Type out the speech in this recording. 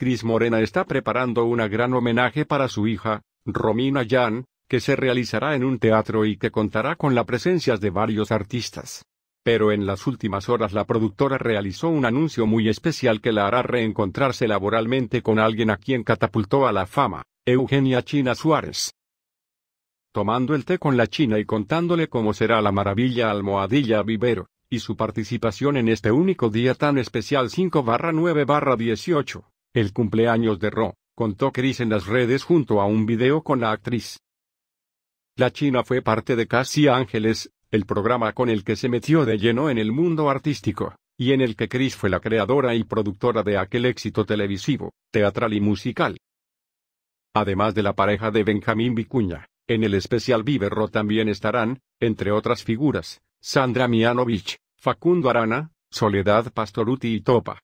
Cris Morena está preparando una gran homenaje para su hija, Romina Jan, que se realizará en un teatro y que contará con la presencia de varios artistas. Pero en las últimas horas la productora realizó un anuncio muy especial que la hará reencontrarse laboralmente con alguien a quien catapultó a la fama, Eugenia China Suárez. Tomando el té con la China y contándole cómo será la maravilla almohadilla vivero, y su participación en este único día tan especial 5-9-18. El cumpleaños de Ro, contó Chris en las redes junto a un video con la actriz. La China fue parte de Casi Ángeles, el programa con el que se metió de lleno en el mundo artístico, y en el que Chris fue la creadora y productora de aquel éxito televisivo, teatral y musical. Además de la pareja de Benjamín Vicuña, en el especial Vive Ro también estarán, entre otras figuras, Sandra Mianovich, Facundo Arana, Soledad Pastoruti y Topa.